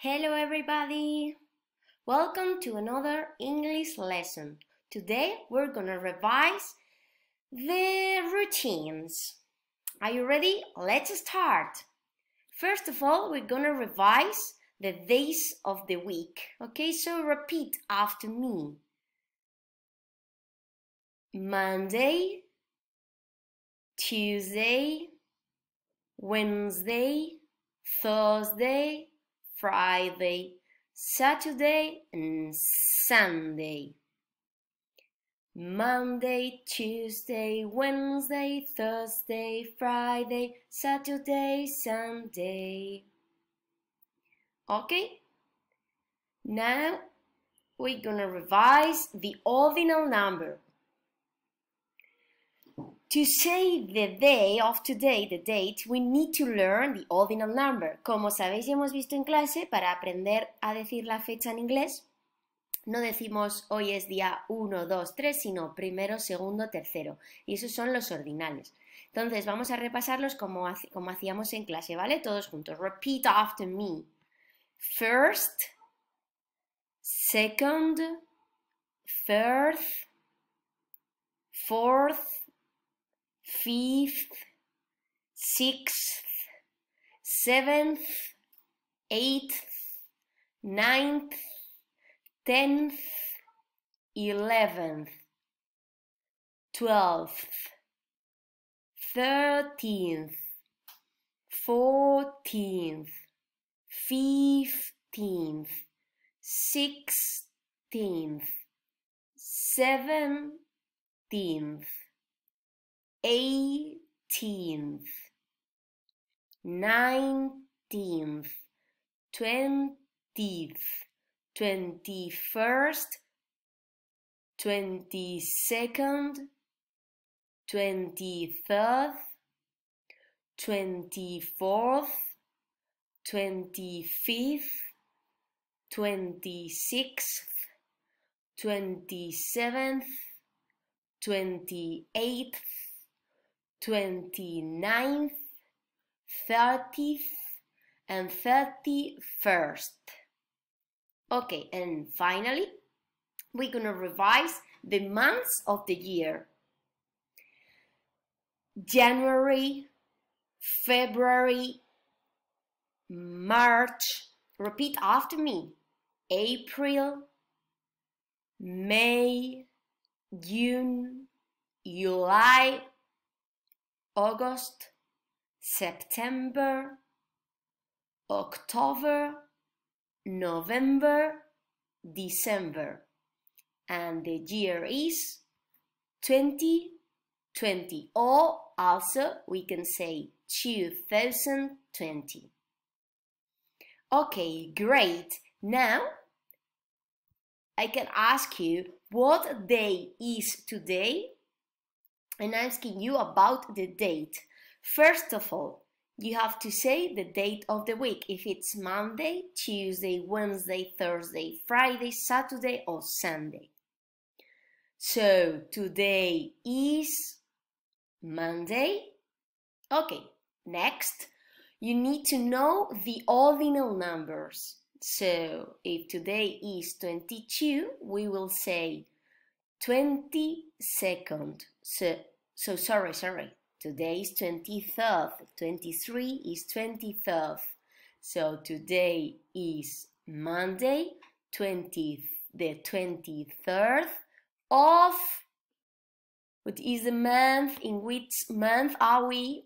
Hello everybody! Welcome to another English lesson. Today we're gonna revise the routines. Are you ready? Let's start! First of all, we're gonna revise the days of the week. Okay, so repeat after me. Monday, Tuesday, Wednesday, Thursday, Friday, Saturday and Sunday. Monday, Tuesday, Wednesday, Thursday, Friday, Saturday, Sunday. Okay? Now we're gonna revise the ordinal number. To say the day of today, the date, we need to learn the ordinal number. Como sabéis hemos visto en clase, para aprender a decir la fecha en inglés, no decimos hoy es día 1, 2, 3, sino primero, segundo, tercero. Y esos son los ordinales. Entonces vamos a repasarlos como, como hacíamos en clase, ¿vale? Todos juntos. Repeat after me. First, second, third, fourth, fifth, sixth, seventh, eighth, ninth, tenth, eleventh, twelfth, thirteenth, fourteenth, fifteenth, sixteenth, seventeenth eighteenth, nineteenth, twentieth, twenty first, twenty second, twenty third, twenty fourth, twenty fifth, twenty sixth, twenty seventh, twenty eighth. 29th, 30th, and 31st. Okay, and finally, we're going to revise the months of the year. January, February, March, repeat after me, April, May, June, July, August, September, October, November, December. And the year is 2020 or also we can say 2020. Okay, great. Now I can ask you what day is today and asking you about the date. First of all, you have to say the date of the week, if it's Monday, Tuesday, Wednesday, Thursday, Friday, Saturday, or Sunday. So today is Monday. Okay, next, you need to know the ordinal numbers. So if today is 22, we will say 22nd. So, so sorry, sorry. Today is 23rd. 23 is 23rd. So today is Monday, 20, the 23rd of what is the month? In which month are we?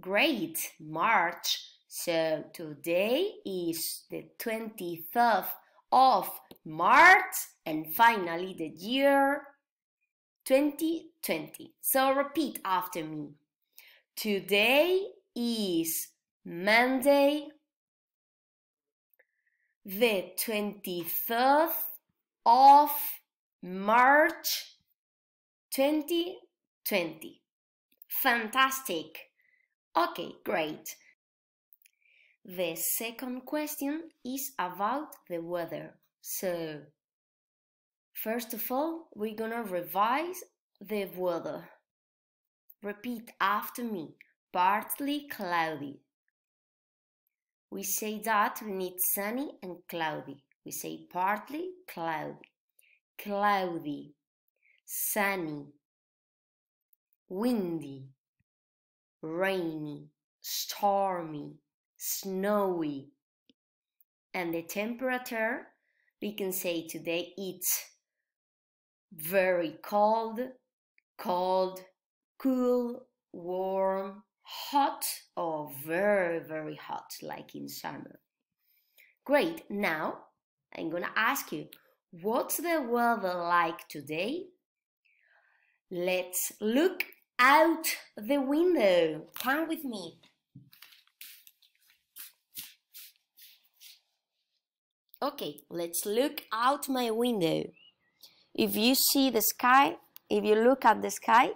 Great, March. So today is the 23rd of March, and finally the year 2020. So repeat after me. Today is Monday, the 23rd of March 2020. Fantastic! Okay, great. The second question is about the weather. So, first of all, we're gonna revise the weather. Repeat after me partly cloudy. We say that we need sunny and cloudy. We say partly cloudy, cloudy, sunny, windy, rainy, stormy, snowy. And the temperature we can say today it's very cold, cold, cool, warm, hot, or very, very hot, like in summer. Great, now I'm gonna ask you, what's the weather like today? Let's look out the window. Come with me. Okay, let's look out my window. If you see the sky, if you look at the sky,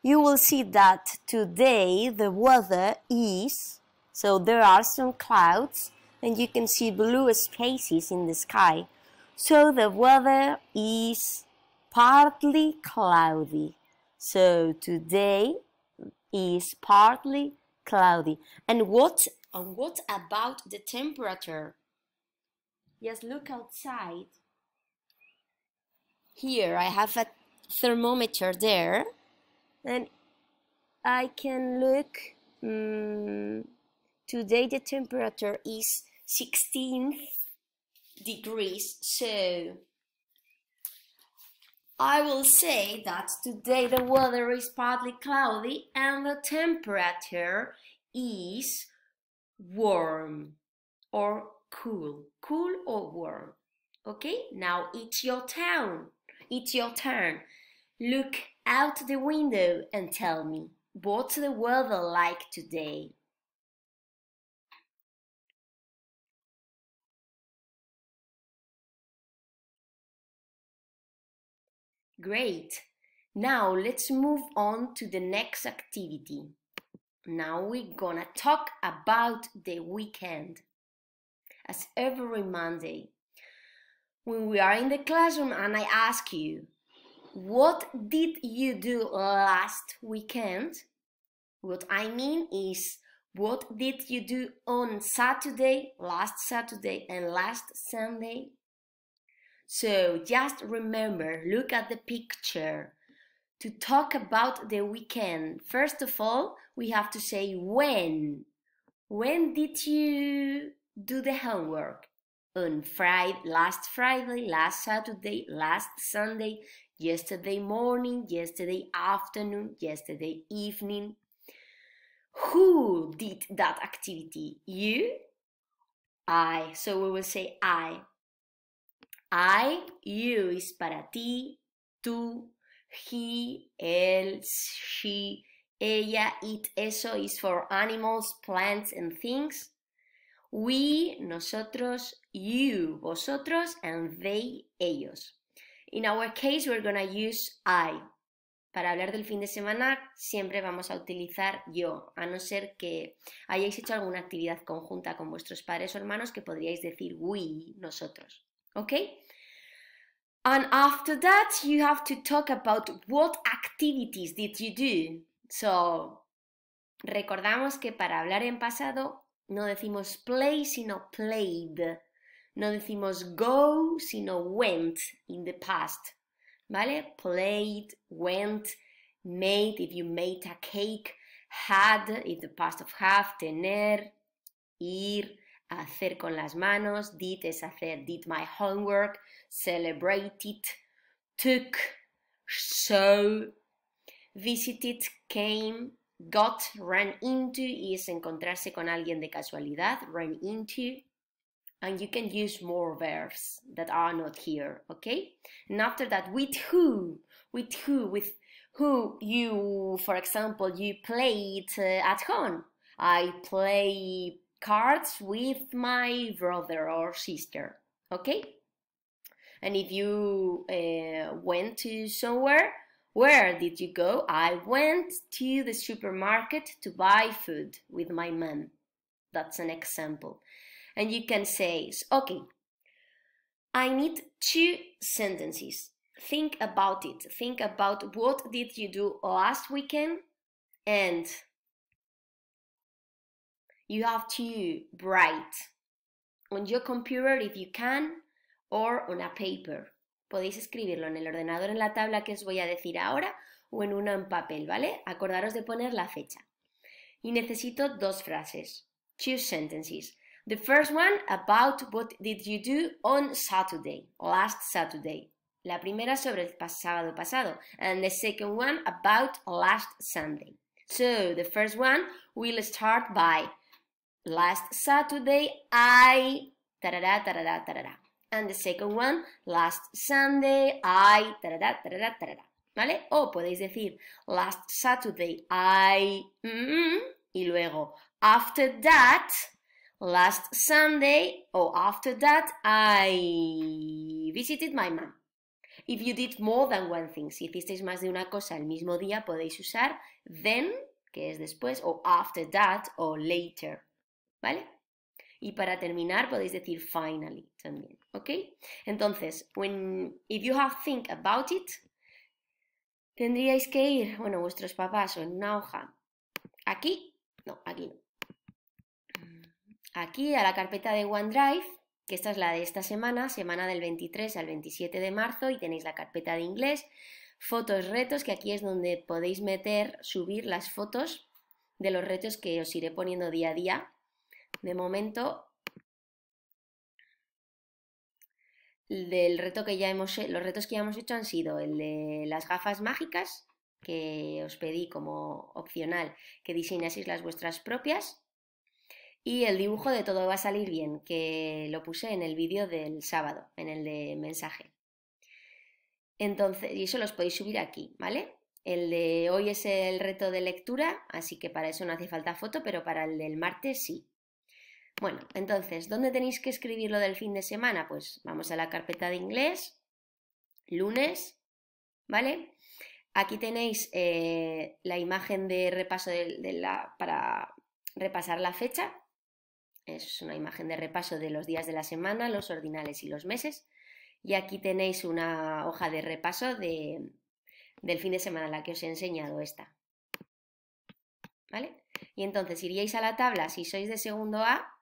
you will see that today the weather is so there are some clouds and you can see blue spaces in the sky. So the weather is partly cloudy. So today is partly cloudy. And what and what about the temperature? Yes, look outside. Here, I have a thermometer there. And I can look. Um, today, the temperature is 16 degrees. So I will say that today the weather is partly cloudy and the temperature is warm or cool, cool or warm. Okay, now it's your turn. It's your turn. Look out the window and tell me what's the weather like today. Great. Now let's move on to the next activity. Now we're gonna talk about the weekend as every Monday. When we are in the classroom and I ask you, what did you do last weekend? What I mean is, what did you do on Saturday, last Saturday, and last Sunday? So just remember, look at the picture. To talk about the weekend, first of all, we have to say when. When did you do the homework on Friday, last Friday, last Saturday, last Sunday, yesterday morning, yesterday afternoon, yesterday evening. Who did that activity? You? I. So we will say I. I, you is para ti, tú, he, él, she, ella, it, eso is for animals, plants, and things. We, nosotros, you, vosotros, and they, ellos. In our case, we're gonna use I. Para hablar del fin de semana siempre vamos a utilizar yo, a no ser que hayáis hecho alguna actividad conjunta con vuestros padres o hermanos que podríais decir we, nosotros. ¿Ok? And after that, you have to talk about what activities did you do. So, recordamos que para hablar en pasado no decimos play, sino played. No decimos go, sino went in the past. ¿Vale? Played, went, made, if you made a cake, had, in the past of have, tener, ir, hacer con las manos, did es hacer, did my homework, celebrated, took, so, visited, came, Got run into is encontrarse con alguien de casualidad, run into. And you can use more verbs that are not here, okay? And after that, with who, with who, with who you, for example, you played uh, at home. I play cards with my brother or sister, okay? And if you uh, went to somewhere, where did you go? I went to the supermarket to buy food with my mom. That's an example. And you can say, okay, I need two sentences. Think about it. Think about what did you do last weekend and you have to write on your computer if you can or on a paper. Podéis escribirlo en el ordenador en la tabla que os voy a decir ahora o en uno en papel, ¿vale? Acordaros de poner la fecha. Y necesito dos frases. Two sentences. The first one about what did you do on Saturday, last Saturday. La primera sobre el sábado pasado. And the second one about last Sunday. So, the first one will start by last Saturday I tarara And the second one, last Sunday, I, ¿Vale? O podéis decir, last Saturday, I, mm-hmm, y luego, after that, last Sunday, o after that, I visited my mom. If you did more than one thing, si hicisteis más de una cosa el mismo día, podéis usar then, que es después, o after that, o later. ¿Vale? Y para terminar podéis decir finally también, ¿ok? Entonces, when, if you have think about it, tendríais que ir, bueno, vuestros papás o en una hoja, aquí, no, aquí no, aquí a la carpeta de OneDrive, que esta es la de esta semana, semana del 23 al 27 de marzo, y tenéis la carpeta de inglés, fotos, retos, que aquí es donde podéis meter, subir las fotos de los retos que os iré poniendo día a día de momento, del reto que ya hemos, los retos que ya hemos hecho han sido el de las gafas mágicas, que os pedí como opcional que diseñaseis las vuestras propias, y el dibujo de todo va a salir bien, que lo puse en el vídeo del sábado, en el de mensaje. Entonces, y eso los podéis subir aquí, ¿vale? El de hoy es el reto de lectura, así que para eso no hace falta foto, pero para el del martes sí. Bueno, entonces, ¿dónde tenéis que escribir lo del fin de semana? Pues vamos a la carpeta de inglés, lunes, ¿vale? Aquí tenéis eh, la imagen de repaso para repasar la fecha. Es una imagen de repaso de los días de la semana, los ordinales y los meses. Y aquí tenéis una hoja de repaso del fin de semana, la que os he enseñado esta. ¿Vale? Y entonces iríais a la tabla, si sois de segundo A,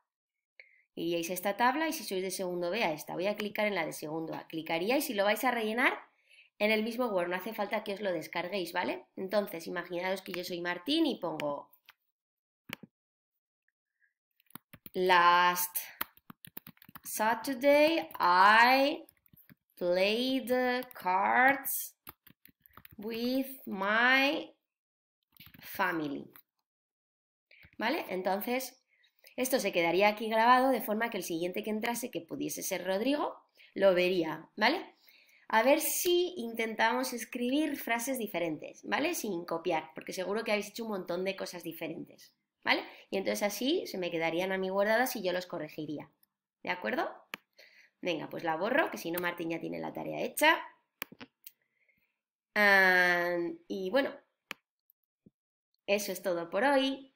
Iríais a esta tabla y si sois de segundo B a esta. Voy a clicar en la de segundo A. Clicaríais y lo vais a rellenar en el mismo Word. No hace falta que os lo descarguéis, ¿vale? Entonces, imaginaos que yo soy Martín y pongo last Saturday I played cards with my family. ¿Vale? Entonces, esto se quedaría aquí grabado de forma que el siguiente que entrase, que pudiese ser Rodrigo, lo vería, ¿vale? A ver si intentamos escribir frases diferentes, ¿vale? Sin copiar, porque seguro que habéis hecho un montón de cosas diferentes, ¿vale? Y entonces así se me quedarían a mí guardadas y yo los corregiría, ¿de acuerdo? Venga, pues la borro, que si no Martín ya tiene la tarea hecha. Ah, y bueno, eso es todo por hoy.